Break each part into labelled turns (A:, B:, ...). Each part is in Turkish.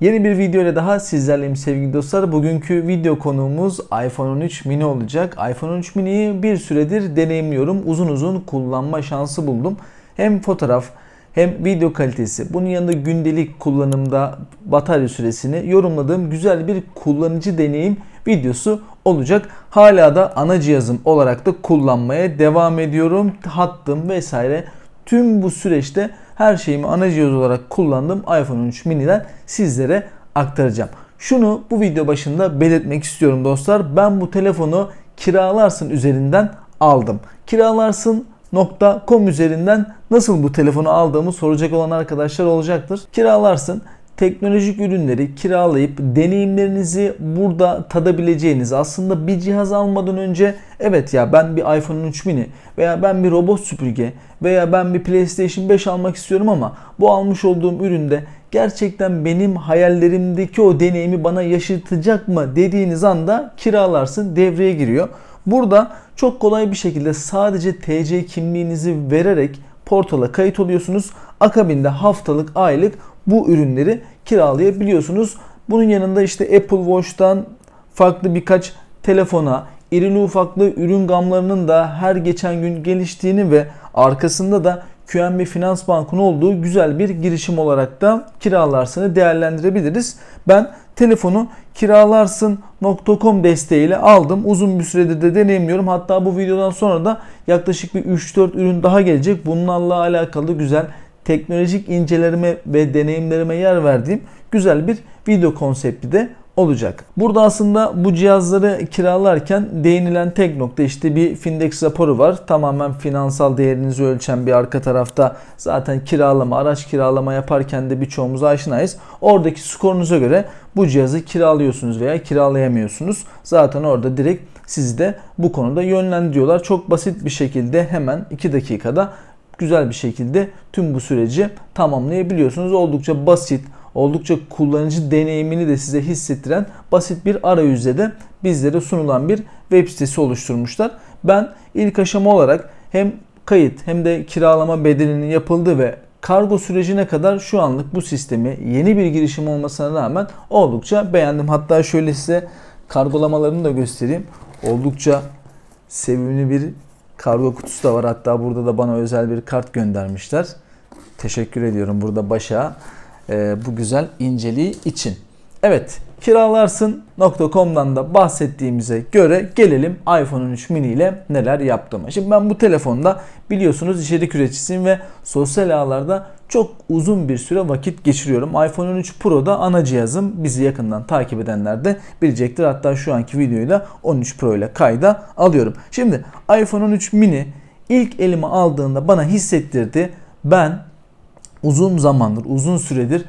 A: Yeni bir video ile daha sizlerleyim sevgili dostlar. Bugünkü video konuğumuz iPhone 13 mini olacak. iPhone 13 mini'yi bir süredir deneyimliyorum. Uzun uzun kullanma şansı buldum. Hem fotoğraf hem video kalitesi. Bunun yanında gündelik kullanımda batarya süresini yorumladığım güzel bir kullanıcı deneyim videosu olacak. Hala da ana cihazım olarak da kullanmaya devam ediyorum. Hattım vesaire tüm bu süreçte her şeyimi ana cihaz olarak kullandığım iPhone 13 mini'den sizlere aktaracağım. Şunu bu video başında belirtmek istiyorum dostlar. Ben bu telefonu kiralarsın üzerinden aldım. Kiralarsın .com üzerinden nasıl bu telefonu aldığımı soracak olan arkadaşlar olacaktır. Kiralarsın teknolojik ürünleri kiralayıp deneyimlerinizi burada tadabileceğiniz aslında bir cihaz almadan önce evet ya ben bir iPhone 3 mini veya ben bir robot süpürge veya ben bir PlayStation 5 almak istiyorum ama bu almış olduğum üründe gerçekten benim hayallerimdeki o deneyimi bana yaşatacak mı dediğiniz anda kiralarsın devreye giriyor. Burada çok kolay bir şekilde sadece TC kimliğinizi vererek portala kayıt oluyorsunuz. Akabinde haftalık, aylık bu ürünleri kiralayabiliyorsunuz. Bunun yanında işte Apple Watch'tan farklı birkaç telefona, irili ufaklı ürün gamlarının da her geçen gün geliştiğini ve arkasında da QNB Finans Bank'ın olduğu güzel bir girişim olarak da kiralarsını değerlendirebiliriz. Ben telefonu kiralarsın.com desteğiyle aldım. Uzun bir süredir de deneyimliyorum. Hatta bu videodan sonra da yaklaşık bir 3-4 ürün daha gelecek. Bununla alakalı güzel teknolojik incelerime ve deneyimlerime yer verdiğim güzel bir video konsepti de olacak. Burada aslında bu cihazları kiralarken değinilen tek nokta işte bir Findex raporu var. Tamamen finansal değerinizi ölçen bir arka tarafta zaten kiralama, araç kiralama yaparken de birçoğumuz aşinayız. Oradaki skorunuza göre bu cihazı kiralıyorsunuz veya kiralayamıyorsunuz. Zaten orada direkt sizi de bu konuda yönlendiriyorlar. Çok basit bir şekilde hemen 2 dakikada güzel bir şekilde tüm bu süreci tamamlayabiliyorsunuz. Oldukça basit, oldukça kullanıcı deneyimini de size hissettiren basit bir arayüzle de bizlere sunulan bir web sitesi oluşturmuşlar. Ben ilk aşama olarak hem kayıt hem de kiralama bedelinin yapıldığı ve kargo sürecine kadar şu anlık bu sistemi yeni bir girişim olmasına rağmen oldukça beğendim. Hatta şöyle size kargolamalarını da göstereyim. Oldukça sevimli bir Kargo kutusu da var. Hatta burada da bana özel bir kart göndermişler. Teşekkür ediyorum burada başa e, bu güzel inceliği için. Evet kiralarsın.com'dan da bahsettiğimize göre gelelim iPhone 13 mini ile neler yaptığıma. Şimdi ben bu telefonda biliyorsunuz içerik üreticisiyim ve sosyal ağlarda çok uzun bir süre vakit geçiriyorum. iPhone 13 Pro'da ana cihazım. Bizi yakından takip edenler de bilecektir. Hatta şu anki videoyla 13 Pro ile kayda alıyorum. Şimdi iPhone 13 mini ilk elime aldığında bana hissettirdi. Ben uzun zamandır, uzun süredir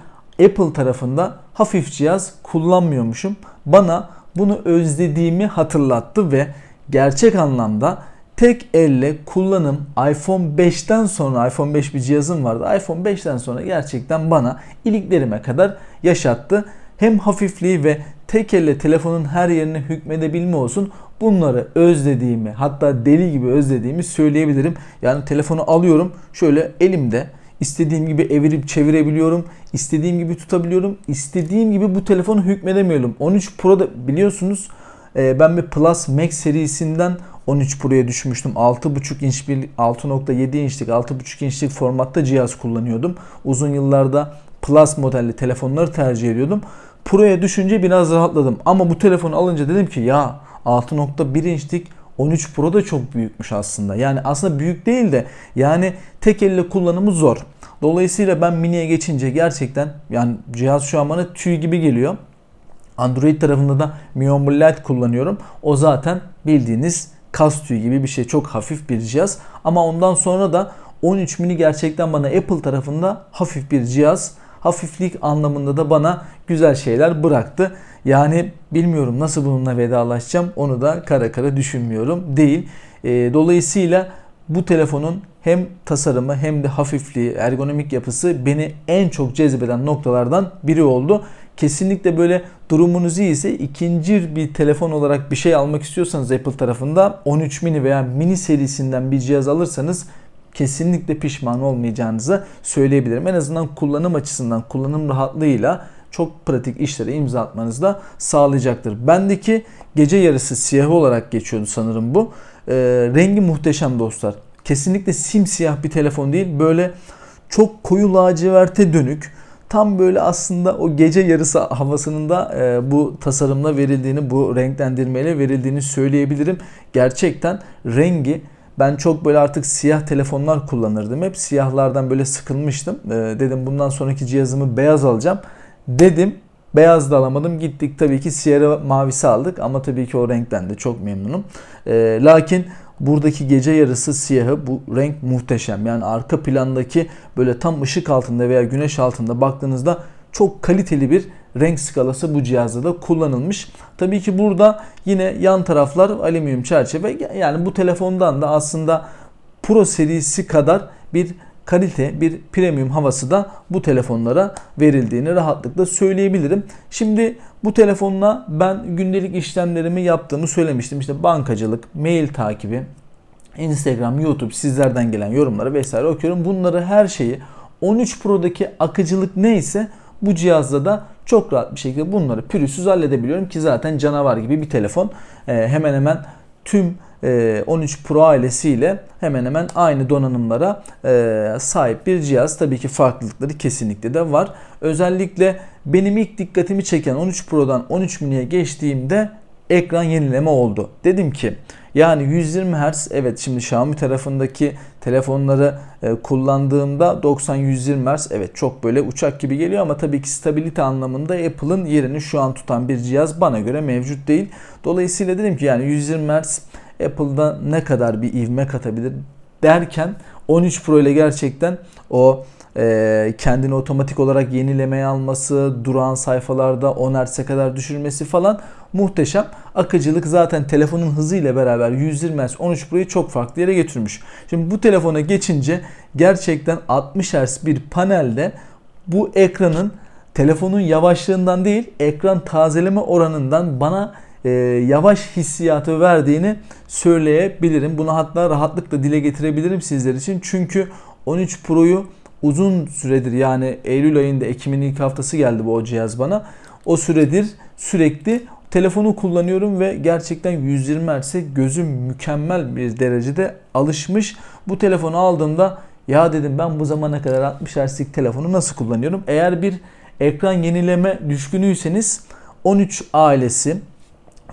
A: Apple tarafında hafif cihaz kullanmıyormuşum. Bana bunu özlediğimi hatırlattı ve gerçek anlamda tek elle kullanım iPhone 5'ten sonra iPhone 5 bir cihazım vardı. iPhone 5'ten sonra gerçekten bana iliklerime kadar yaşattı. Hem hafifliği ve tek elle telefonun her yerine hükmedebilme olsun bunları özlediğimi hatta deli gibi özlediğimi söyleyebilirim. Yani telefonu alıyorum şöyle elimde istediğim gibi evirip çevirebiliyorum. istediğim gibi tutabiliyorum. istediğim gibi bu telefonu hükmedemiyorum. 13 Pro'da biliyorsunuz ee, ben bir Plus Max serisinden 13 Pro'ya düşmüştüm. 6.5 inç bir 6.7 inçlik 6.5 inçlik formatta cihaz kullanıyordum. Uzun yıllarda Plus modelli telefonları tercih ediyordum. Pro'ya düşünce biraz rahatladım. Ama bu telefonu alınca dedim ki ya 6.1 inçlik 13 Pro da çok büyükmüş aslında. Yani aslında büyük değil de yani tek elle kullanımı zor. Dolayısıyla ben miniye geçince gerçekten yani cihaz şu an bana tüy gibi geliyor. Android tarafında da Mion Lite kullanıyorum. O zaten bildiğiniz kas tüyü gibi bir şey. Çok hafif bir cihaz. Ama ondan sonra da 13 mini gerçekten bana Apple tarafında hafif bir cihaz. Hafiflik anlamında da bana güzel şeyler bıraktı. Yani bilmiyorum nasıl bununla vedalaşacağım onu da kara kara düşünmüyorum değil. E, dolayısıyla bu telefonun hem tasarımı hem de hafifliği, ergonomik yapısı beni en çok cezbeden noktalardan biri oldu kesinlikle böyle durumunuz iyi ise ikinci bir telefon olarak bir şey almak istiyorsanız Apple tarafında 13 mini veya mini serisinden bir cihaz alırsanız kesinlikle pişman olmayacağınızı söyleyebilirim. En azından kullanım açısından kullanım rahatlığıyla çok pratik işlere imza atmanızı da sağlayacaktır. Bendeki gece yarısı siyah olarak geçiyordu sanırım bu. Ee, rengi muhteşem dostlar. Kesinlikle simsiyah bir telefon değil. Böyle çok koyu laciverte dönük tam böyle aslında o gece yarısı havasının da e, bu tasarımla verildiğini, bu renklendirmeyle verildiğini söyleyebilirim. Gerçekten rengi ben çok böyle artık siyah telefonlar kullanırdım. Hep siyahlardan böyle sıkılmıştım. E, dedim bundan sonraki cihazımı beyaz alacağım. Dedim Beyaz da alamadım. Gittik tabii ki Sierra mavisi aldık ama tabii ki o renkten de çok memnunum. E, lakin buradaki gece yarısı siyahı bu renk muhteşem. Yani arka plandaki böyle tam ışık altında veya güneş altında baktığınızda çok kaliteli bir renk skalası bu cihazda da kullanılmış. Tabii ki burada yine yan taraflar alüminyum çerçeve. Yani bu telefondan da aslında Pro serisi kadar bir kalite bir premium havası da bu telefonlara verildiğini rahatlıkla söyleyebilirim. Şimdi bu telefonla ben gündelik işlemlerimi yaptığımı söylemiştim. İşte bankacılık, mail takibi, Instagram, YouTube sizlerden gelen yorumları vesaire okuyorum. Bunları her şeyi 13 Pro'daki akıcılık neyse bu cihazda da çok rahat bir şekilde bunları pürüzsüz halledebiliyorum ki zaten canavar gibi bir telefon. Ee, hemen hemen tüm 13 e, Pro ailesiyle hemen hemen aynı donanımlara e, sahip bir cihaz. Tabii ki farklılıkları kesinlikle de var. Özellikle benim ilk dikkatimi çeken 13 Pro'dan 13 mini'ye geçtiğimde ekran yenileme oldu. Dedim ki yani 120 Hz evet şimdi Xiaomi tarafındaki telefonları e, kullandığımda 90-120 Hz evet çok böyle uçak gibi geliyor ama tabii ki stabilite anlamında Apple'ın yerini şu an tutan bir cihaz bana göre mevcut değil. Dolayısıyla dedim ki yani 120 Hz Apple'da ne kadar bir ivme katabilir derken 13 Pro ile gerçekten o e, kendini otomatik olarak yenilemeye alması, duran sayfalarda 10 Hz'e kadar düşürmesi falan muhteşem. Akıcılık zaten telefonun hızıyla beraber 120 Hz 13 Pro'yu çok farklı yere getirmiş. Şimdi bu telefona geçince gerçekten 60 Hz bir panelde bu ekranın telefonun yavaşlığından değil ekran tazeleme oranından bana e, yavaş hissiyatı verdiğini söyleyebilirim. Bunu hatta rahatlıkla dile getirebilirim sizler için. Çünkü 13 Pro'yu uzun süredir yani Eylül ayında Ekim'in ilk haftası geldi bu o cihaz bana. O süredir sürekli telefonu kullanıyorum ve gerçekten 120 Hz'e gözüm mükemmel bir derecede alışmış. Bu telefonu aldığımda ya dedim ben bu zamana kadar 60 Hz'lik telefonu nasıl kullanıyorum? Eğer bir ekran yenileme düşkünüyseniz 13 ailesi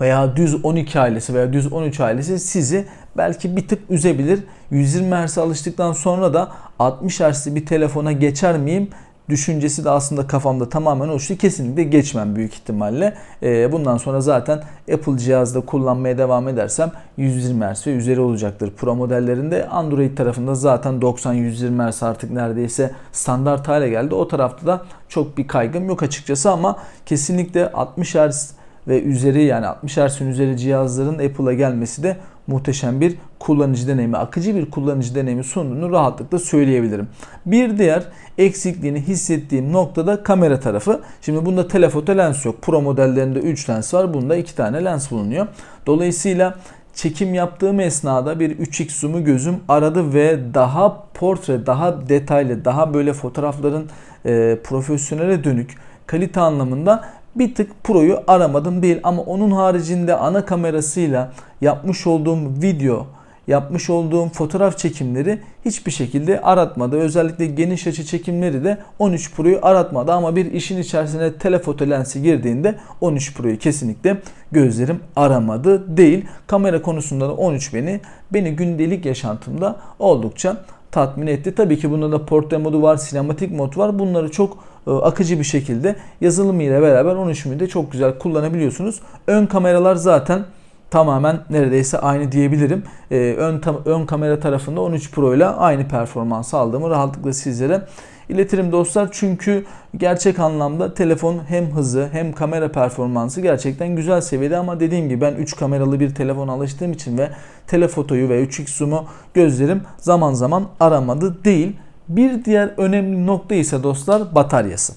A: veya düz 12 ailesi veya düz 13 ailesi sizi belki bir tık üzebilir. 120 Hz'e alıştıktan sonra da 60 Hz'li bir telefona geçer miyim düşüncesi de aslında kafamda tamamen oluştu. Kesinlikle geçmem büyük ihtimalle. Ee, bundan sonra zaten Apple cihazda kullanmaya devam edersem 120 Hz ve üzeri olacaktır. Pro modellerinde Android tarafında zaten 90-120 Hz artık neredeyse standart hale geldi. O tarafta da çok bir kaygım yok açıkçası ama kesinlikle 60 Hz ve üzeri yani 60 Hz'in üzeri cihazların Apple'a gelmesi de muhteşem bir kullanıcı deneyimi, akıcı bir kullanıcı deneyimi sunduğunu rahatlıkla söyleyebilirim. Bir diğer eksikliğini hissettiğim nokta da kamera tarafı. Şimdi bunda telefoto lens yok. Pro modellerinde 3 lens var. Bunda 2 tane lens bulunuyor. Dolayısıyla çekim yaptığım esnada bir 3x zoom'u gözüm aradı ve daha portre, daha detaylı, daha böyle fotoğrafların e, profesyonele dönük kalite anlamında bir tık Pro'yu aramadım değil ama onun haricinde ana kamerasıyla yapmış olduğum video, yapmış olduğum fotoğraf çekimleri hiçbir şekilde aratmadı. Özellikle geniş açı çekimleri de 13 Pro'yu aratmadı ama bir işin içerisine telefoto lensi girdiğinde 13 Pro'yu kesinlikle gözlerim aramadı değil. Kamera konusunda da 13 beni beni gündelik yaşantımda oldukça tatmin etti. Tabii ki bunda da portre modu var, sinematik mod var. Bunları çok e, akıcı bir şekilde yazılım ile beraber 13 de çok güzel kullanabiliyorsunuz. Ön kameralar zaten tamamen neredeyse aynı diyebilirim. Ee, ön, ön kamera tarafında 13 Pro ile aynı performans aldığımı rahatlıkla sizlere İletirim dostlar çünkü gerçek anlamda telefon hem hızı hem kamera performansı gerçekten güzel seviyede ama dediğim gibi ben 3 kameralı bir telefon alıştığım için ve telefotoyu ve 3x zoom'u gözlerim zaman zaman aramadı değil. Bir diğer önemli nokta ise dostlar bataryası.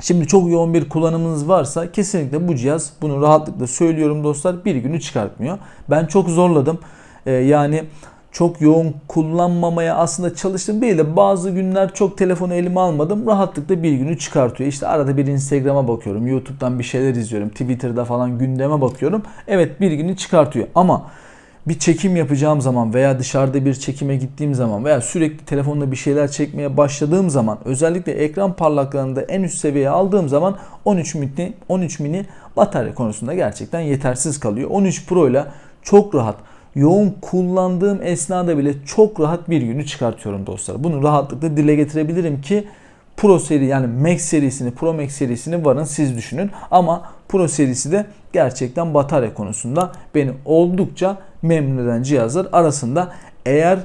A: Şimdi çok yoğun bir kullanımınız varsa kesinlikle bu cihaz bunu rahatlıkla söylüyorum dostlar bir günü çıkartmıyor. Ben çok zorladım. Ee, yani çok yoğun kullanmamaya aslında çalıştım değil de bazı günler çok telefonu elime almadım. Rahatlıkla bir günü çıkartıyor. İşte arada bir Instagram'a bakıyorum. YouTube'dan bir şeyler izliyorum. Twitter'da falan gündeme bakıyorum. Evet bir günü çıkartıyor ama bir çekim yapacağım zaman veya dışarıda bir çekime gittiğim zaman veya sürekli telefonda bir şeyler çekmeye başladığım zaman özellikle ekran parlaklığını da en üst seviyeye aldığım zaman 13 mini 13 mini batarya konusunda gerçekten yetersiz kalıyor. 13 Pro ile çok rahat yoğun kullandığım esnada bile çok rahat bir günü çıkartıyorum dostlar. Bunu rahatlıkla dile getirebilirim ki Pro seri yani Max serisini, Pro Max serisini varın siz düşünün. Ama Pro serisi de gerçekten batarya konusunda beni oldukça memnun eden cihazlar arasında. Eğer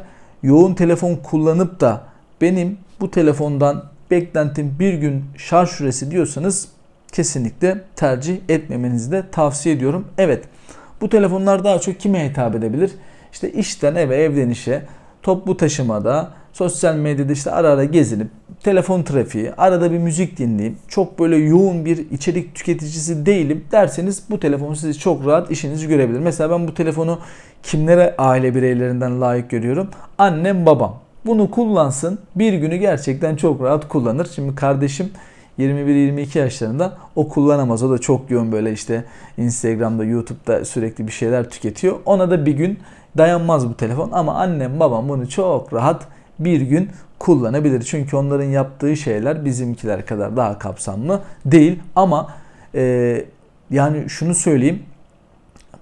A: yoğun telefon kullanıp da benim bu telefondan beklentim bir gün şarj süresi diyorsanız kesinlikle tercih etmemenizi de tavsiye ediyorum. Evet bu telefonlar daha çok kime hitap edebilir? İşte işten eve, evden işe, toplu taşımada, sosyal medyada işte ara ara gezinip telefon trafiği, arada bir müzik dinleyip çok böyle yoğun bir içerik tüketicisi değilim derseniz bu telefon sizi çok rahat işinizi görebilir. Mesela ben bu telefonu kimlere aile bireylerinden layık görüyorum? Annem babam. Bunu kullansın bir günü gerçekten çok rahat kullanır. Şimdi kardeşim 21-22 yaşlarında o kullanamaz. O da çok yoğun böyle işte Instagram'da, YouTube'da sürekli bir şeyler tüketiyor. Ona da bir gün dayanmaz bu telefon ama annem babam bunu çok rahat bir gün kullanabilir. Çünkü onların yaptığı şeyler bizimkiler kadar daha kapsamlı değil ama e, yani şunu söyleyeyim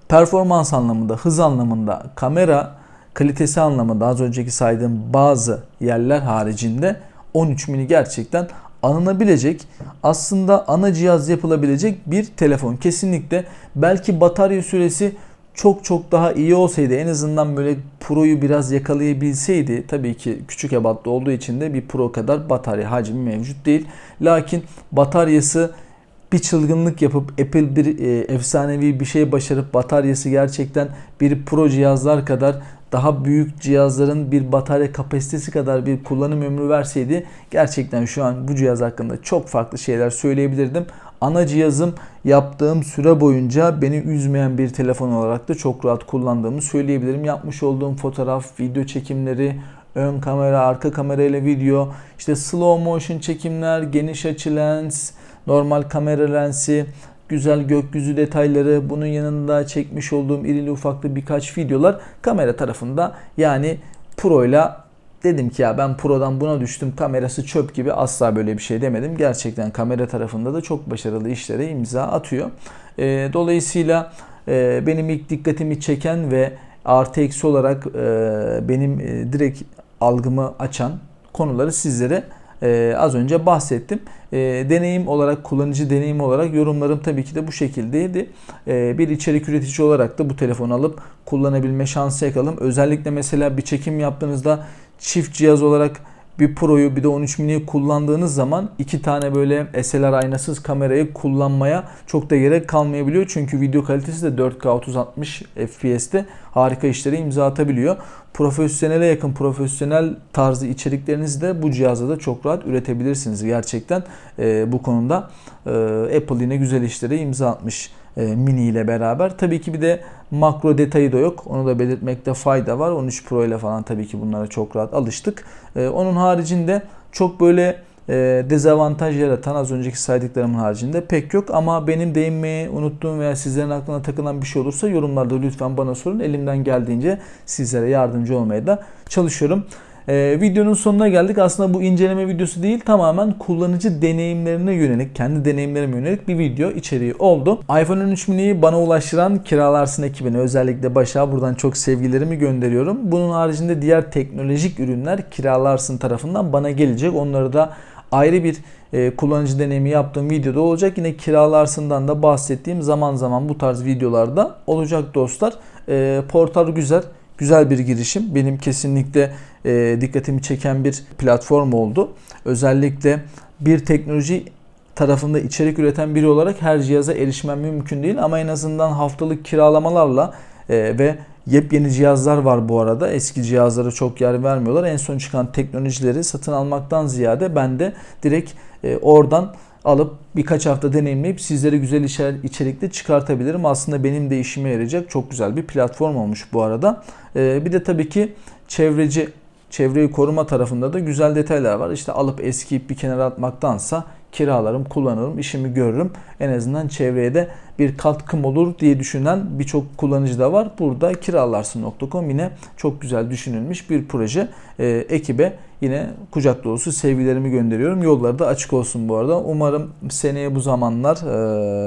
A: performans anlamında, hız anlamında, kamera kalitesi anlamında az önceki saydığım bazı yerler haricinde 13 mini gerçekten anınabilecek aslında ana cihaz yapılabilecek bir telefon. Kesinlikle belki batarya süresi çok çok daha iyi olsaydı en azından böyle Pro'yu biraz yakalayabilseydi tabii ki küçük ebatlı olduğu için de bir Pro kadar batarya hacmi mevcut değil. Lakin bataryası bir çılgınlık yapıp Apple bir e, efsanevi bir şey başarıp bataryası gerçekten bir Pro cihazlar kadar daha büyük cihazların bir batarya kapasitesi kadar bir kullanım ömrü verseydi gerçekten şu an bu cihaz hakkında çok farklı şeyler söyleyebilirdim. Ana cihazım yaptığım süre boyunca beni üzmeyen bir telefon olarak da çok rahat kullandığımı söyleyebilirim. Yapmış olduğum fotoğraf, video çekimleri, ön kamera, arka kamera ile video, işte slow motion çekimler, geniş açı lens, normal kamera lensi, güzel gökyüzü detayları, bunun yanında çekmiş olduğum irili ufaklı birkaç videolar kamera tarafında yani Pro ile dedim ki ya ben Pro'dan buna düştüm kamerası çöp gibi asla böyle bir şey demedim. Gerçekten kamera tarafında da çok başarılı işlere imza atıyor. E, dolayısıyla e, benim ilk dikkatimi çeken ve artı eksi olarak e, benim e, direkt algımı açan konuları sizlere e, az önce bahsettim. E, deneyim olarak, kullanıcı deneyim olarak yorumlarım tabii ki de bu şekildeydi. E, bir içerik üretici olarak da bu telefonu alıp kullanabilme şansı yakalım. Özellikle mesela bir çekim yaptığınızda çift cihaz olarak bir Pro'yu bir de 13 mini kullandığınız zaman iki tane böyle SLR aynasız kamerayı kullanmaya çok da gerek kalmayabiliyor. Çünkü video kalitesi de 4K 3060 FPS'te harika işlere imza atabiliyor. Profesyonele yakın profesyonel tarzı içeriklerinizi de bu cihazda da çok rahat üretebilirsiniz. Gerçekten e, bu konuda e, Apple yine güzel işlere imza atmış. E, mini ile beraber. Tabii ki bir de makro detayı da yok. Onu da belirtmekte fayda var. 13 Pro ile falan tabii ki bunlara çok rahat alıştık. E, onun haricinde çok böyle e, dezavantaj yaratan az önceki saydıklarımın haricinde pek yok. Ama benim değinmeyi unuttuğum veya sizlerin aklına takılan bir şey olursa yorumlarda lütfen bana sorun. Elimden geldiğince sizlere yardımcı olmaya da çalışıyorum. Ee, videonun sonuna geldik. Aslında bu inceleme videosu değil tamamen kullanıcı deneyimlerine yönelik, kendi deneyimlerime yönelik bir video içeriği oldu. iPhone 13 mini'yi bana ulaştıran kiralarsın ekibine özellikle başa buradan çok sevgilerimi gönderiyorum. Bunun haricinde diğer teknolojik ürünler kiralarsın tarafından bana gelecek. Onları da ayrı bir e, kullanıcı deneyimi yaptığım videoda olacak. Yine kiralarsından da bahsettiğim zaman zaman bu tarz videolarda olacak dostlar. E, portal güzel güzel bir girişim. Benim kesinlikle e, dikkatimi çeken bir platform oldu. Özellikle bir teknoloji tarafında içerik üreten biri olarak her cihaza erişmem mümkün değil ama en azından haftalık kiralamalarla e, ve yepyeni cihazlar var bu arada. Eski cihazlara çok yer vermiyorlar. En son çıkan teknolojileri satın almaktan ziyade ben de direkt e, oradan alıp birkaç hafta deneyimleyip sizlere güzel içerikli çıkartabilirim. Aslında benim de işime yarayacak çok güzel bir platform olmuş bu arada. Ee, bir de tabii ki çevreci, çevreyi koruma tarafında da güzel detaylar var. İşte alıp eskiyip bir kenara atmaktansa kiralarım, kullanırım, işimi görürüm. En azından çevreye de bir katkım olur diye düşünen birçok kullanıcı da var. Burada kiralarsın.com yine çok güzel düşünülmüş bir proje. Ee, ekibe yine kucak dolusu sevgilerimi gönderiyorum. Yolları da açık olsun bu arada. Umarım seneye bu zamanlar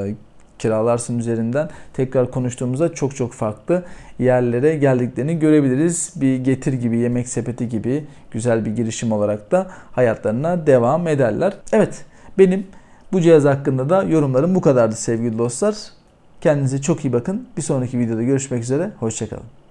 A: e, kiralarsın üzerinden tekrar konuştuğumuzda çok çok farklı yerlere geldiklerini görebiliriz. Bir getir gibi, yemek sepeti gibi güzel bir girişim olarak da hayatlarına devam ederler. Evet, benim bu cihaz hakkında da yorumlarım bu kadardı sevgili dostlar. Kendinize çok iyi bakın. Bir sonraki videoda görüşmek üzere. Hoşçakalın.